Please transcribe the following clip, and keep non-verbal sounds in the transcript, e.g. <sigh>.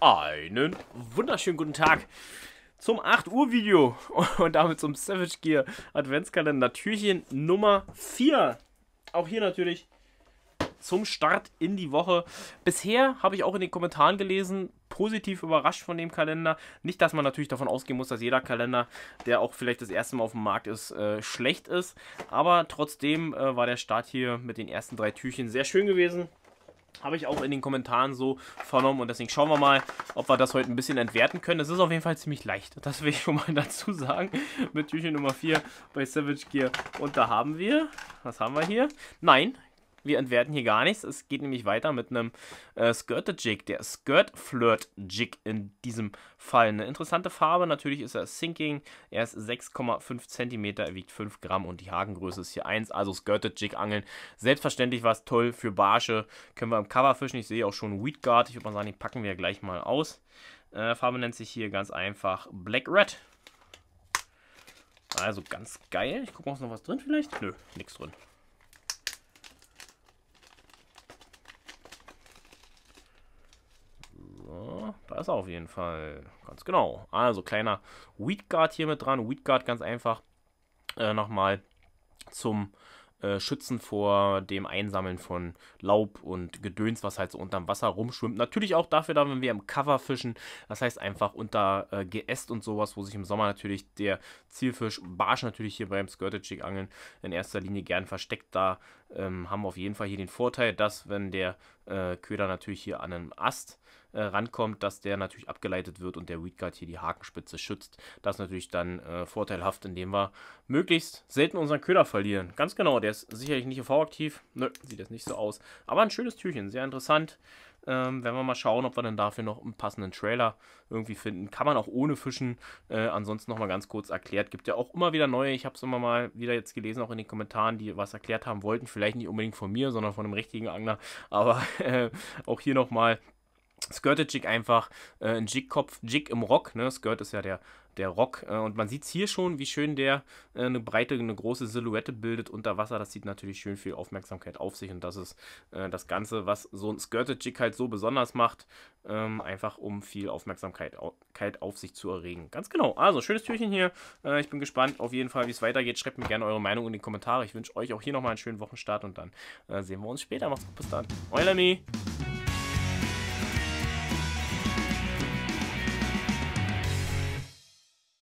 Einen wunderschönen guten Tag zum 8 Uhr Video und damit zum Savage Gear Adventskalender Türchen Nummer 4. Auch hier natürlich zum Start in die Woche. Bisher habe ich auch in den Kommentaren gelesen, positiv überrascht von dem Kalender. Nicht, dass man natürlich davon ausgehen muss, dass jeder Kalender, der auch vielleicht das erste Mal auf dem Markt ist, äh, schlecht ist. Aber trotzdem äh, war der Start hier mit den ersten drei Türchen sehr schön gewesen. Habe ich auch in den Kommentaren so vernommen und deswegen schauen wir mal, ob wir das heute ein bisschen entwerten können. Es ist auf jeden Fall ziemlich leicht, <laughs> das will ich schon mal dazu sagen. Mit Türchen Nummer 4 bei Savage Gear. Und da haben wir, was haben wir hier? Nein, wir entwerten hier gar nichts. Es geht nämlich weiter mit einem äh, Skirted Jig, der Skirt Flirt Jig in diesem Fall. Eine interessante Farbe, natürlich ist er Sinking. Er ist 6,5 cm, er wiegt 5 Gramm und die Hakengröße ist hier 1. Also Skirted Jig angeln. Selbstverständlich was toll für Barsche. Können wir am Cover fischen. Ich sehe auch schon Weed Guard. Ich würde mal sagen, die packen wir gleich mal aus. Äh, Farbe nennt sich hier ganz einfach Black Red. Also ganz geil. Ich gucke, mal, ob noch was drin vielleicht. Nö, nichts drin. ist auf jeden Fall. Ganz genau. Also kleiner Weed Guard hier mit dran. Weed Guard ganz einfach äh, nochmal zum äh, Schützen vor dem Einsammeln von Laub und Gedöns, was halt so unterm Wasser rumschwimmt. Natürlich auch dafür da, wenn wir im Cover fischen. Das heißt einfach unter äh, Geäst und sowas, wo sich im Sommer natürlich der Zielfisch Barsch natürlich hier beim Skirted Jig Angeln in erster Linie gern versteckt. Da ähm, haben wir auf jeden Fall hier den Vorteil, dass wenn der äh, Köder natürlich hier an einem Ast äh, rankommt, dass der natürlich abgeleitet wird und der Weedguard hier die Hakenspitze schützt. Das ist natürlich dann äh, vorteilhaft, indem wir möglichst selten unseren Köder verlieren. Ganz genau, der ist sicherlich nicht EV-aktiv. Nö, sieht jetzt nicht so aus. Aber ein schönes Türchen, sehr interessant. Ähm, werden wir mal schauen, ob wir dann dafür noch einen passenden Trailer irgendwie finden. Kann man auch ohne Fischen. Äh, ansonsten nochmal ganz kurz erklärt. Gibt ja auch immer wieder neue. Ich habe es immer mal wieder jetzt gelesen, auch in den Kommentaren, die was erklärt haben wollten. Vielleicht nicht unbedingt von mir, sondern von einem richtigen Angler. Aber <laughs> äh, auch hier nochmal Skirted Jig einfach, äh, ein Jig-Kopf, Jig im Rock, ne? Skirt ist ja der, der Rock. Äh, und man sieht es hier schon, wie schön der äh, eine breite, eine große Silhouette bildet unter Wasser. Das sieht natürlich schön viel Aufmerksamkeit auf sich und das ist äh, das Ganze, was so ein Skirted Jig halt so besonders macht, ähm, einfach um viel Aufmerksamkeit auf sich zu erregen. Ganz genau. Also, schönes Türchen hier. Äh, ich bin gespannt auf jeden Fall, wie es weitergeht. Schreibt mir gerne eure Meinung in die Kommentare. Ich wünsche euch auch hier nochmal einen schönen Wochenstart und dann äh, sehen wir uns später. Macht's gut, bis dann. Euer Lemmy.